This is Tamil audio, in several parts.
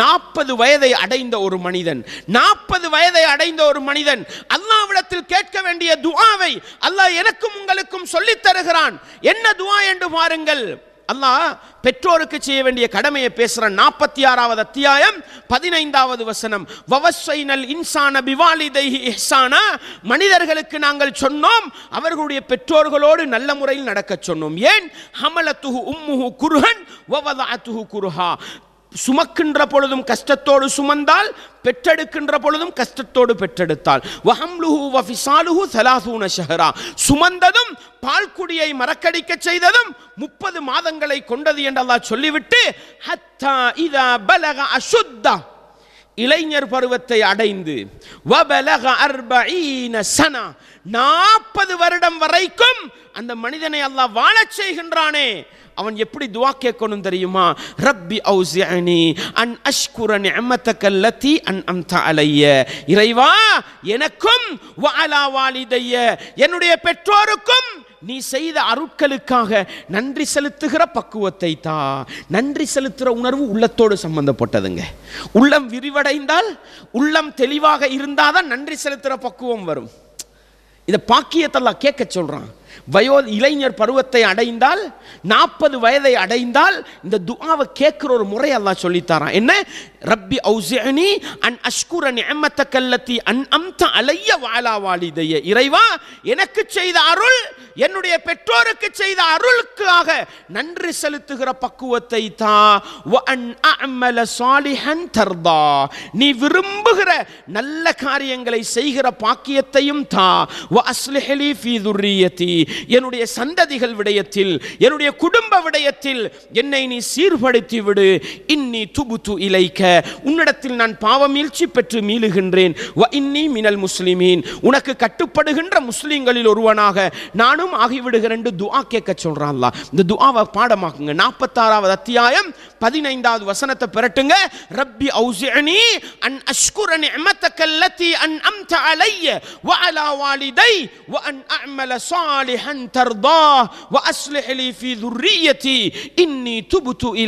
நாற்பது வயதை அடைந்த ஒரு மனிதன் நாற்பது வயதை அடைந்த ஒரு மனிதன் அல்லாவிடத்தில் கேட்க வேண்டிய துவாவை அல்லாஹ் எனக்கும் உங்களுக்கும் சொல்லித் தருகிறான் என்ன துவா என்று பாருங்கள் அல்லாஹ் பெற்றோருக்கு செய்ய வேண்டிய கடமையை பேசுகிறான் நாற்பத்தி ஆறாவது அத்தியாயம் பதினைந்தாவது வசனம் வவசைனல் இன்சான பிவாலி தைஹி மனிதர்களுக்கு நாங்கள் சொன்னோம் அவர்களுடைய பெற்றோர்களோடு நல்ல முறையில் நடக்க சொன்னோம் ஏன் ஹமலத்துஹு உம்முஹு குருஹன் வவதாத்துஹு குருஹா சுமக்கின்ற பொழுதும் கஷ்டத்தோடு சுமந்தால் பெற்றெடுக்கின்ற பொழுதும் கஷ்டத்தோடு பெற்றெடுத்தால் வஹம்லுஹு வஃபிசாலுஹு சலாசூன ஷஹரா சுமந்ததும் பால்குடியை மறக்கடிக்க செய்ததும் முப்பது மாதங்களை கொண்டது என்றதா சொல்லிவிட்டு ஹத்தா இதா பலக அசுத்தா இளைஞர் பருவத்தை அடைந்து சனா நாற்பது வருடம் வரைக்கும் அந்த மனிதனை அல்லாஹ் வாழச் செய்கின்றானே அவன் எப்படி துவா கேட்கணும் தெரியுமா ரப்பி அவுசியனி அன் அஷ்குர நியமத்தக்கல்லத்தி அன் அம்தா அலைய இறைவா எனக்கும் வாலா வாலிதைய என்னுடைய பெற்றோருக்கும் நீ செய்த அருட்களுக்காக நன்றி செலுத்துகிற பக்குவத்தை தான் நன்றி செலுத்துகிற உணர்வு உள்ளத்தோடு சம்பந்தப்பட்டதுங்க உள்ளம் விரிவடைந்தால் உள்ளம் தெளிவாக இருந்தால் தான் நன்றி செலுத்துகிற பக்குவம் வரும் இதை பாக்கியத்தெல்லாம் கேட்க சொல்கிறான் வயோ இளைஞர் பருவத்தை அடைந்தால் நாற்பது வயதை அடைந்தால் இந்த துவாவை கேட்குற ஒரு முறை எல்லாம் சொல்லித்தாரான் என்ன ரப்பி ஔசிஅனி அன் அஷ்குர நிஅமத்தக்கல்லத்தி அன் அம்த அலைய வாலா வாலிதைய இறைவா எனக்கு செய்த அருள் என்னுடைய பெற்றோருக்கு செய்த அருளுக்காக நன்றி செலுத்துகிற பக்குவத்தை தா வ அன் அமல சாலிஹன் தர்தா நீ விரும்புகிற நல்ல காரியங்களை செய்கிற பாக்கியத்தையும் தா வ அஸ்லிஹலி ஃபீ துர்ரியதி என்னுடைய சந்ததிகள் விடயத்தில் என்னுடைய குடும்ப விடயத்தில் என்னை நீ சீர்படுத்தி விடு இன்னி துபுத்து இலைக்க உன்னிடத்தில் நான் பாவமீழ்ச்சி பெற்று மீளுகின்றேன் இன்னி மினல் முஸ்லிமீன் உனக்கு கட்டுப்படுகின்ற முஸ்லீம்களில் ஒருவனாக நானும் ஆகிவிடுகிறேன் துவா கேட்க சொல்றான் இந்த துஆவை பாடமாக்குங்க நாற்பத்தாறாவது அத்தியாயம் பதினைந்தாவது வசனத்தை பெறட்டுங்க ரப்பி அவுசிஅனி அன் அஷ்குர அன் அம்த அலைய வ அலா வாலிதை வ அன் அஅமல தர்தா வ அஸ்லிஹ் லி ஃபீ இன்னி துபுது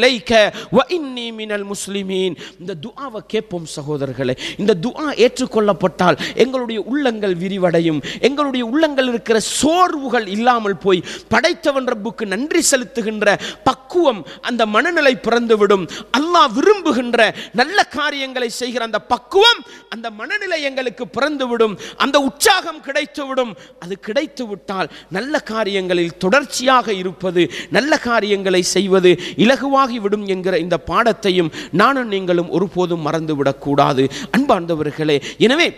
வ இன்னி மினல் முஸ்லிமீன் இந்த துஆவை கேட்போம் சகோதரர்களே இந்த துஆ ஏற்றுக்கொள்ளப்பட்டால் எங்களுடைய உள்ளங்கள் விரிவடையும் எங்களுடைய உள்ளங்கள் இருக்கிற சோர்வுகள் இல்லாமல் போய் படைத்தவன் ரப்புக்கு நன்றி செலுத்துகின்ற பக்குவம் அந்த மனநிலை பிறந்த நடந்துவிடும் அல்லாஹ் விரும்புகின்ற நல்ல காரியங்களை செய்கிற அந்த பக்குவம் அந்த மனநிலை எங்களுக்கு பிறந்துவிடும் அந்த உற்சாகம் கிடைத்துவிடும் அது கிடைத்து விட்டால் நல்ல காரியங்களில் தொடர்ச்சியாக இருப்பது நல்ல காரியங்களை செய்வது இலகுவாகிவிடும் என்கிற இந்த பாடத்தையும் நானும் நீங்களும் ஒருபோதும் மறந்துவிடக்கூடாது அன்பார்ந்தவர்களே எனவே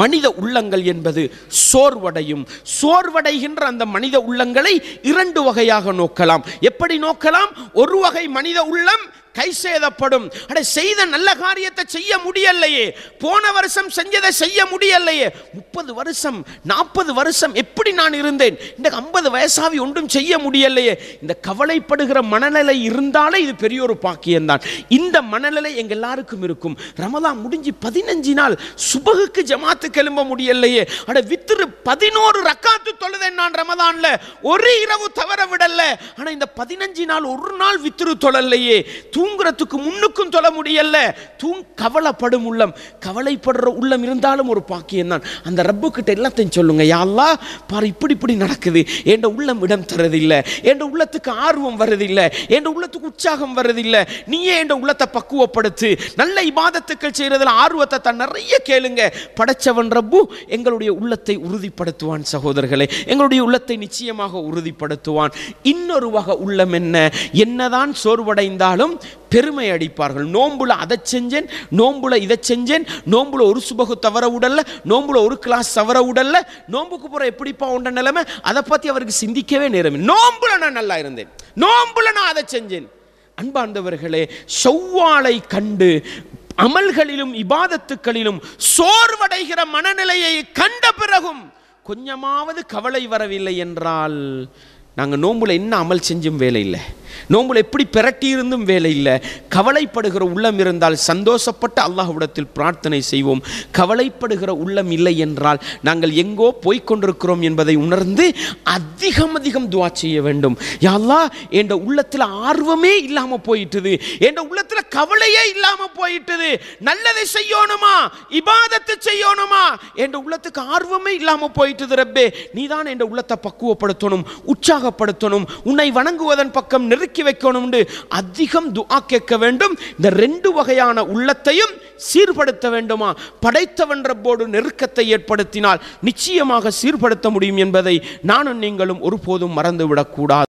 மனித உள்ளங்கள் என்பது சோர்வடையும் சோர்வடைகின்ற அந்த மனித உள்ளங்களை இரண்டு வகையாக நோக்கலாம் எப்படி நோக்கலாம் ஒரு வகை மனித உள்ளம் கை சேதப்படும் அட செய்த நல்ல காரியத்தை செய்ய முடியலையே போன வருஷம் செஞ்சதை செய்ய முடியலையே முப்பது வருஷம் நாற்பது வருஷம் எப்படி நான் இருந்தேன் இந்த ஐம்பது வயசாவி ஒன்றும் செய்ய முடியலையே இந்த கவலைப்படுகிற மனநிலை இருந்தாலே இது பெரிய ஒரு பாக்கியம்தான் இந்த மனநிலை எங்கள் எல்லாருக்கும் இருக்கும் ரமதா முடிஞ்சு பதினஞ்சு நாள் சுபகுக்கு ஜமாத்து கிளம்ப முடியலையே அட வித்துரு பதினோரு ரக்காத்து தொழுதேன் நான் ரமதான்ல ஒரு இரவு தவற விடல ஆனா இந்த பதினஞ்சு நாள் ஒரு நாள் வித்துரு தொழலையே தூங்குறதுக்கு முன்னுக்கும் தொல்ல முடியல தூங் கவலைப்படும் உள்ளம் கவலைப்படுற உள்ளம் இருந்தாலும் ஒரு பாக்கியம் தான் அந்த ரப்புக்கிட்ட எல்லாத்தையும் சொல்லுங்க யாழ்லா பாரு இப்படி இப்படி நடக்குது என் உள்ளம் இடம் தரதில்லை என் உள்ளத்துக்கு ஆர்வம் வரதில்லை என் உள்ளத்துக்கு உற்சாகம் வரதில்லை நீயே என் உள்ளத்தை பக்குவப்படுத்து நல்ல இபாதத்துக்கள் செய்கிறதுல ஆர்வத்தை தான் நிறைய கேளுங்க படைச்சவன் ரப்பு எங்களுடைய உள்ளத்தை உறுதிப்படுத்துவான் சகோதரர்களே எங்களுடைய உள்ளத்தை நிச்சயமாக உறுதிப்படுத்துவான் இன்னொரு வகை உள்ளம் என்ன என்னதான் சோர்வடைந்தாலும் பெருமை அடிப்பார்கள் நோம்புல அதை செஞ்சேன் நோம்புல இதை செஞ்சேன் நோம்புல ஒரு சுபகு தவற உடல்ல நோம்புல ஒரு கிளாஸ் தவற உடல்ல நோம்புக்கு போற எப்படிப்பா உண்ட நிலைமை அதை பத்தி அவருக்கு சிந்திக்கவே நேரம் நோம்புல நான் நல்லா இருந்தேன் நோம்புல நான் அதை செஞ்சேன் அன்பார்ந்தவர்களே செவ்வாளை கண்டு அமல்களிலும் இபாதத்துக்களிலும் சோர்வடைகிற மனநிலையை கண்ட பிறகும் கொஞ்சமாவது கவலை வரவில்லை என்றால் நாங்கள் நோம்புல என்ன அமல் செஞ்சும் வேலை இல்லை நோம்புல எப்படி பிரட்டி இருந்தும் வேலை இல்லை கவலைப்படுகிற உள்ளம் இருந்தால் சந்தோஷப்பட்டு அல்லாஹ்விடத்தில் பிரார்த்தனை செய்வோம் கவலைப்படுகிற உள்ளம் இல்லை என்றால் நாங்கள் எங்கோ போய்கொண்டிருக்கிறோம் என்பதை உணர்ந்து அதிகம் அதிகம் துவா செய்ய வேண்டும் யாழ்லா என் உள்ளத்தில் ஆர்வமே இல்லாமல் போயிட்டுது என்ற உள்ளத்தில் கவலையே இல்லாமல் போயிட்டுது நல்லதை செய்யணுமா இபாதத்தை செய்யணுமா என் உள்ளத்துக்கு ஆர்வமே இல்லாமல் போயிட்டுது ரப்பே நீ தான் என் உள்ளத்தை பக்குவப்படுத்தணும் உற்சாக உற்சாகப்படுத்தணும் உன்னை வணங்குவதன் பக்கம் நெருக்கி வைக்கணும் அதிகம் துஆ கேட்க வேண்டும் இந்த ரெண்டு வகையான உள்ளத்தையும் சீர்படுத்த வேண்டுமா படைத்தவன்றபோடு நெருக்கத்தை ஏற்படுத்தினால் நிச்சயமாக சீர்படுத்த முடியும் என்பதை நானும் நீங்களும் ஒருபோதும் மறந்துவிடக்கூடாது